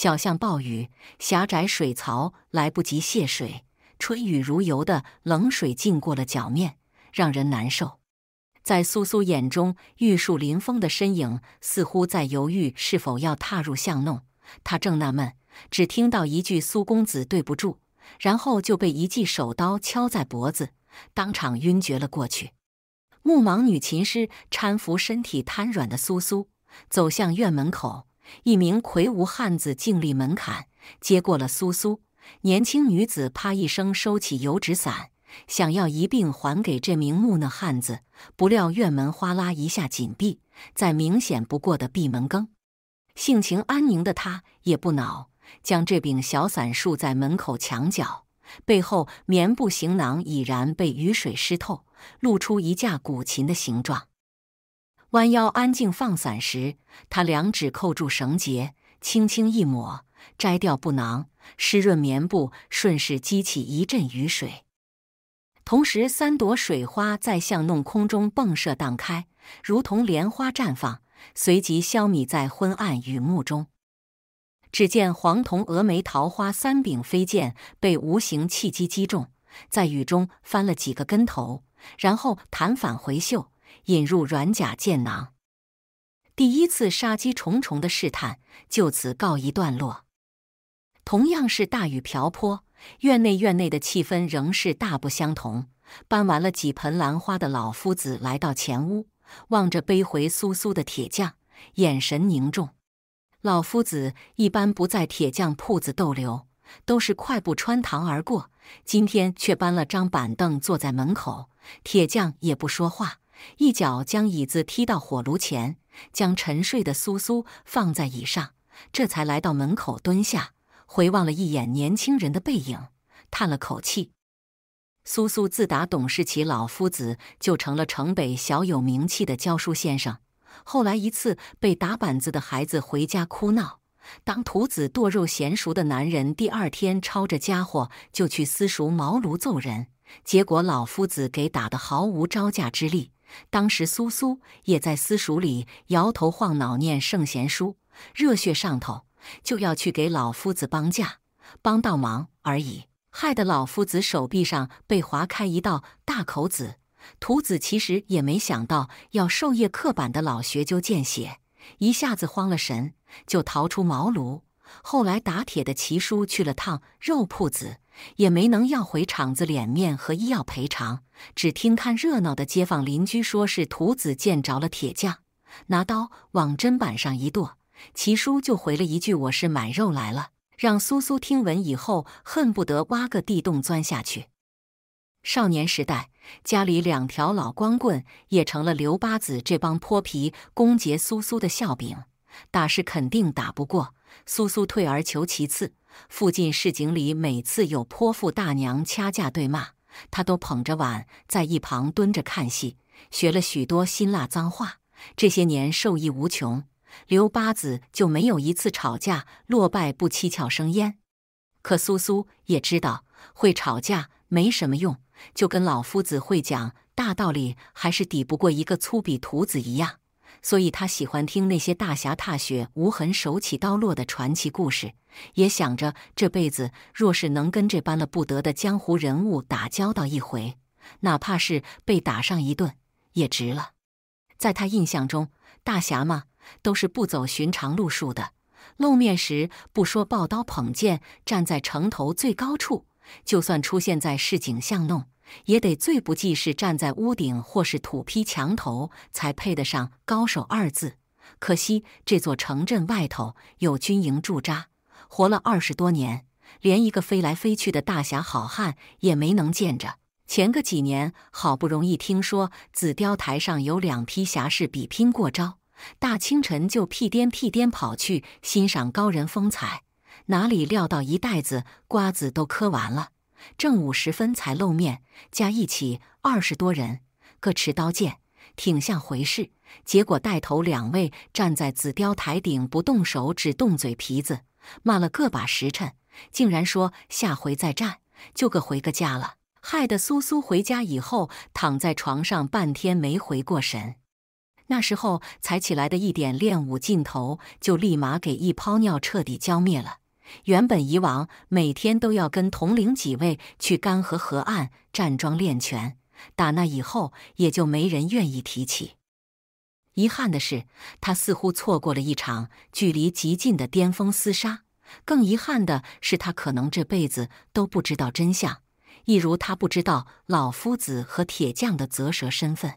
小巷暴雨，狭窄水槽来不及泄水，春雨如油的冷水浸过了脚面，让人难受。在苏苏眼中，玉树临风的身影似乎在犹豫是否要踏入巷弄。他正纳闷，只听到一句“苏公子，对不住”，然后就被一记手刀敲在脖子，当场晕厥了过去。木盲女琴师搀扶身体瘫软的苏苏，走向院门口。一名魁梧汉子静立门槛，接过了苏苏。年轻女子啪一声收起油纸伞，想要一并还给这名木讷汉子，不料院门哗啦一下紧闭，再明显不过的闭门羹。性情安宁的他也不恼，将这柄小伞竖在门口墙角，背后棉布行囊已然被雨水湿透，露出一架古琴的形状。弯腰安静放伞时，他两指扣住绳结，轻轻一抹，摘掉布囊，湿润棉布顺势激起一阵雨水。同时，三朵水花在向弄空中迸射荡开，如同莲花绽放，随即消弭在昏暗雨幕中。只见黄铜峨眉桃花三柄飞剑被无形气机击中，在雨中翻了几个跟头，然后弹返回袖。引入软甲箭囊，第一次杀机重重的试探就此告一段落。同样是大雨瓢泼，院内院内的气氛仍是大不相同。搬完了几盆兰花的老夫子来到前屋，望着背回苏苏的铁匠，眼神凝重。老夫子一般不在铁匠铺子逗留，都是快步穿堂而过，今天却搬了张板凳坐在门口。铁匠也不说话。一脚将椅子踢到火炉前，将沉睡的苏苏放在椅上，这才来到门口蹲下，回望了一眼年轻人的背影，叹了口气。苏苏自打董世奇老夫子就成了城北小有名气的教书先生。后来一次被打板子的孩子回家哭闹，当徒子剁肉娴熟的男人，第二天抄着家伙就去私塾茅庐揍人，结果老夫子给打得毫无招架之力。当时苏苏也在私塾里摇头晃脑念圣贤书，热血上头就要去给老夫子帮架，帮到忙而已，害得老夫子手臂上被划开一道大口子。徒子其实也没想到要授业刻板的老学究见血，一下子慌了神，就逃出茅庐。后来打铁的奇叔去了趟肉铺子。也没能要回厂子脸面和医药赔偿。只听看热闹的街坊邻居说，是徒子见着了铁匠，拿刀往砧板上一剁，齐叔就回了一句：“我是买肉来了。”让苏苏听闻以后，恨不得挖个地洞钻下去。少年时代，家里两条老光棍也成了刘八子这帮泼皮攻讦苏苏的笑柄。打是肯定打不过，苏苏退而求其次。附近市井里每次有泼妇大娘掐架对骂，他都捧着碗在一旁蹲着看戏，学了许多辛辣脏话。这些年受益无穷，刘八子就没有一次吵架落败不七窍生烟。可苏苏也知道，会吵架没什么用，就跟老夫子会讲大道理还是抵不过一个粗鄙徒子一样。所以他喜欢听那些大侠踏雪无痕、手起刀落的传奇故事，也想着这辈子若是能跟这般了不得的江湖人物打交道一回，哪怕是被打上一顿，也值了。在他印象中，大侠嘛，都是不走寻常路数的。露面时不说抱刀捧剑站在城头最高处，就算出现在市井巷弄。也得最不济是站在屋顶或是土坯墙头，才配得上“高手”二字。可惜这座城镇外头有军营驻扎，活了二十多年，连一个飞来飞去的大侠好汉也没能见着。前个几年好不容易听说紫雕台上有两批侠士比拼过招，大清晨就屁颠屁颠跑去欣赏高人风采，哪里料到一袋子瓜子都嗑完了。正午时分才露面，加一起二十多人，各持刀剑，挺像回事。结果带头两位站在紫雕台顶不动手，只动嘴皮子，骂了个把时辰，竟然说下回再战就各回各家了。害得苏苏回家以后躺在床上半天没回过神。那时候才起来的一点练武劲头，就立马给一泡尿彻底浇灭了。原本以往每天都要跟同龄几位去干河河岸站桩练拳，打那以后也就没人愿意提起。遗憾的是，他似乎错过了一场距离极近的巅峰厮杀。更遗憾的是，他可能这辈子都不知道真相，一如他不知道老夫子和铁匠的泽舌身份。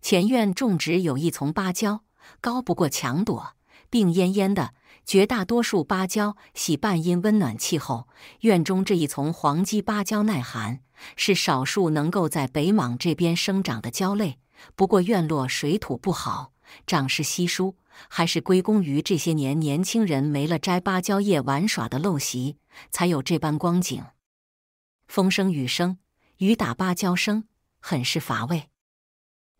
前院种植有一丛芭蕉，高不过墙垛，病恹恹的。绝大多数芭蕉喜半阴温暖气候，院中这一丛黄鸡芭蕉耐寒，是少数能够在北莽这边生长的蕉类。不过院落水土不好，长势稀疏，还是归功于这些年年轻人没了摘芭蕉叶玩耍的陋习，才有这般光景。风声雨声，雨打芭蕉声，很是乏味。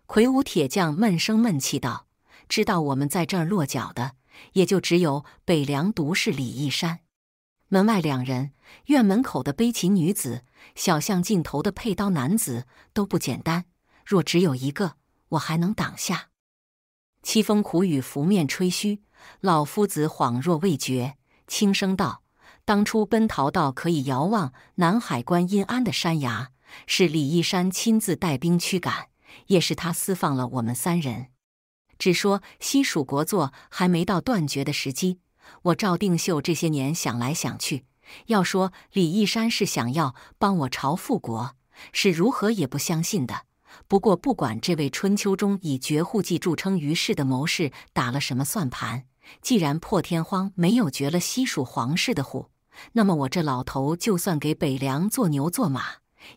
魁梧铁匠闷声闷气道：“知道我们在这儿落脚的。”也就只有北凉独士李义山，门外两人，院门口的背琴女子，小巷尽头的佩刀男子都不简单。若只有一个，我还能挡下。凄风苦雨拂面吹嘘，老夫子恍若未觉，轻声道：“当初奔逃到可以遥望南海观音庵的山崖，是李一山亲自带兵驱赶，也是他私放了我们三人。”只说西蜀国祚还没到断绝的时机，我赵定秀这些年想来想去，要说李义山是想要帮我朝复国，是如何也不相信的。不过不管这位春秋中以绝户计著称于世的谋士打了什么算盘，既然破天荒没有绝了西蜀皇室的户，那么我这老头就算给北凉做牛做马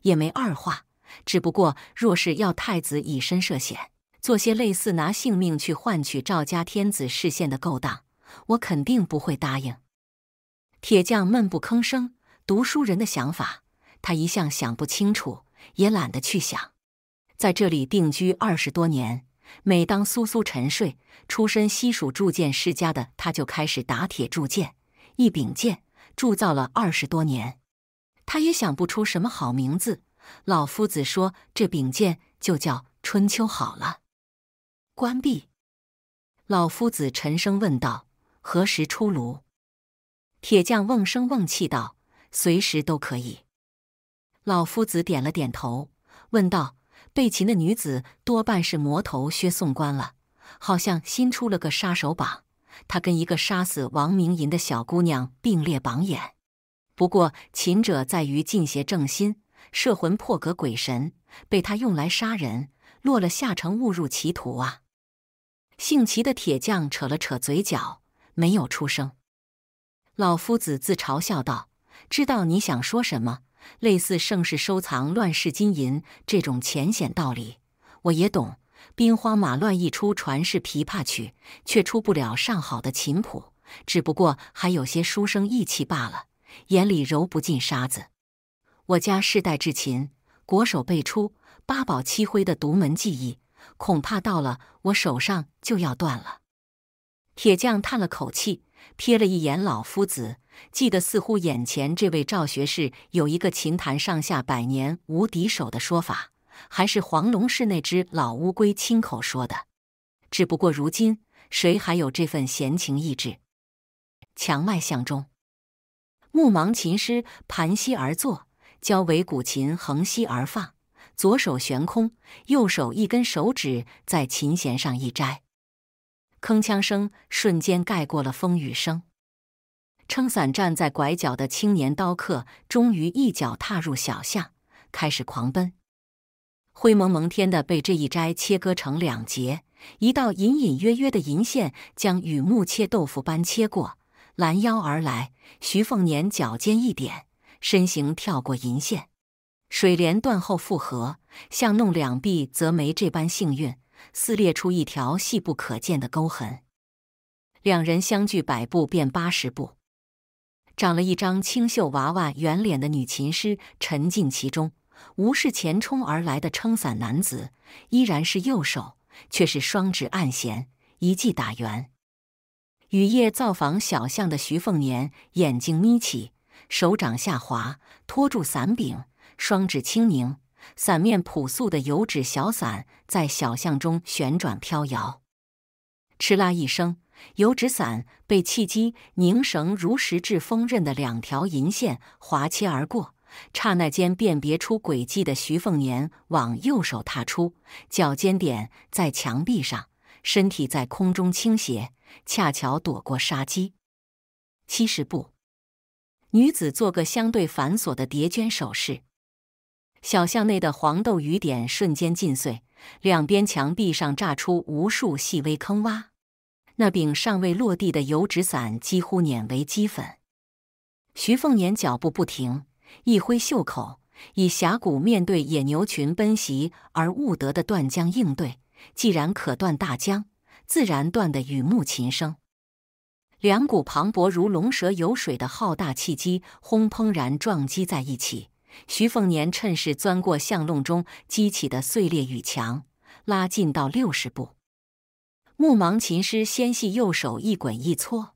也没二话。只不过若是要太子以身涉险。做些类似拿性命去换取赵家天子视线的勾当，我肯定不会答应。铁匠闷不吭声。读书人的想法，他一向想不清楚，也懒得去想。在这里定居二十多年，每当苏苏沉睡，出身西蜀铸剑世家的他就开始打铁铸剑。一柄剑铸造了二十多年，他也想不出什么好名字。老夫子说，这柄剑就叫春秋好了。关闭。老夫子沉声问道：“何时出炉？”铁匠瓮声瓮气道：“随时都可以。”老夫子点了点头，问道：“被擒的女子多半是魔头薛宋官了，好像新出了个杀手榜，他跟一个杀死王明银的小姑娘并列榜眼。不过，擒者在于尽邪正心，摄魂破格鬼神，被他用来杀人，落了下乘误入歧途啊。”姓齐的铁匠扯了扯嘴角，没有出声。老夫子自嘲笑道：“知道你想说什么？类似盛世收藏、乱世金银这种浅显道理，我也懂。兵荒马乱一出，传世琵琶曲却出不了上好的琴谱，只不过还有些书生意气罢了，眼里揉不进沙子。我家世代制琴，国手辈出，八宝七徽的独门技艺。”恐怕到了我手上就要断了。铁匠叹了口气，瞥了一眼老夫子，记得似乎眼前这位赵学士有一个琴坛上下百年无敌手的说法，还是黄龙市那只老乌龟亲口说的。只不过如今谁还有这份闲情逸致？墙外巷中，木芒琴师盘膝而坐，教尾古琴横膝而放。左手悬空，右手一根手指在琴弦上一摘，铿锵声瞬间盖过了风雨声。撑伞站在拐角的青年刀客终于一脚踏入小巷，开始狂奔。灰蒙蒙天的被这一摘切割成两截，一道隐隐约约的银线将雨幕切豆腐般切过，拦腰而来。徐凤年脚尖一点，身形跳过银线。水帘断后复合，像弄两臂则没这般幸运，撕裂出一条细不可见的沟痕。两人相距百步，便八十步。长了一张清秀娃娃圆脸的女琴师沉浸其中，无视前冲而来的撑伞男子，依然是右手，却是双指按弦，一记打圆。雨夜造访小巷的徐凤年眼睛眯起，手掌下滑，托住伞柄。双指轻拧，伞面朴素的油纸小伞在小巷中旋转飘摇。哧啦一声，油纸伞被气机凝绳如实质锋刃的两条银线划切而过。刹那间辨别出轨迹的徐凤年往右手踏出，脚尖点在墙壁上，身体在空中倾斜，恰巧躲过杀机。七十步，女子做个相对繁琐的叠绢手势。小巷内的黄豆雨点瞬间尽碎，两边墙壁上炸出无数细微坑洼。那柄尚未落地的油纸伞几乎碾为齑粉。徐凤年脚步不停，一挥袖口，以峡谷面对野牛群奔袭而悟得的断江应对，既然可断大江，自然断得雨幕琴声。两股磅礴如龙蛇游水的浩大气机轰砰然撞击在一起。徐凤年趁势钻过巷弄中激起的碎裂雨墙，拉近到六十步。木芒琴师纤细右手一滚一搓，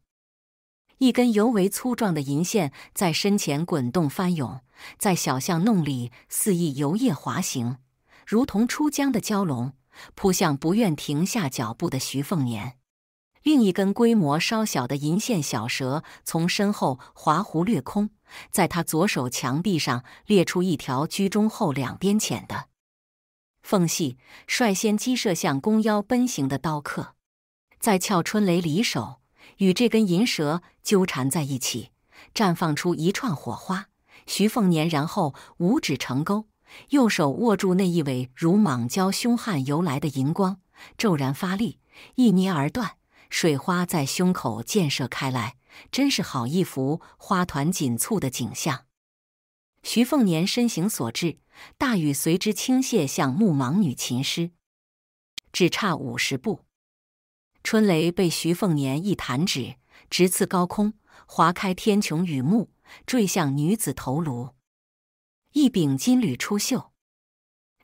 一根尤为粗壮的银线在身前滚动翻涌，在小巷弄里肆意游曳滑行，如同出江的蛟龙，扑向不愿停下脚步的徐凤年。另一根规模稍小的银线小蛇从身后划弧掠空，在他左手墙壁上裂出一条居中后两边浅的缝隙，率先击射向弓腰奔行的刀客。在俏春雷离手，与这根银蛇纠缠在一起，绽放出一串火花。徐凤年然后五指成钩，右手握住那一尾如蟒蛟凶悍游来的银光，骤然发力一捏而断。水花在胸口溅射开来，真是好一幅花团锦簇的景象。徐凤年身形所至，大雨随之倾泻向木盲女琴师，只差五十步，春雷被徐凤年一弹指，直刺高空，划开天穹雨幕，坠向女子头颅。一柄金缕出袖，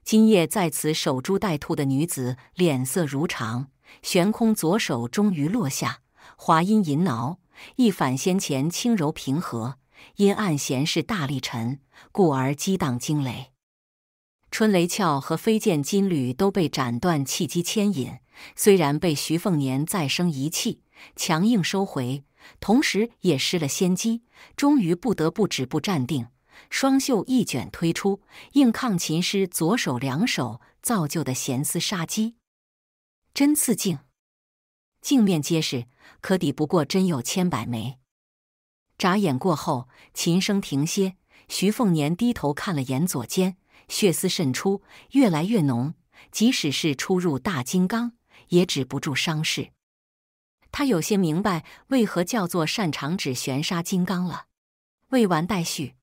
今夜在此守株待兔的女子脸色如常。悬空左手终于落下，华音吟挠，一反先前轻柔平和。因按弦是大力沉，故而激荡惊雷。春雷鞘和飞剑金缕都被斩断，气机牵引。虽然被徐凤年再生一气，强硬收回，同时也失了先机，终于不得不止步站定。双袖一卷推出，硬抗琴师左手两手造就的弦丝杀机。真刺镜，镜面结实，可抵不过真有千百枚。眨眼过后，琴声停歇。徐凤年低头看了眼左肩，血丝渗出，越来越浓。即使是初入大金刚，也止不住伤势。他有些明白为何叫做擅长指玄杀金刚了。未完待续。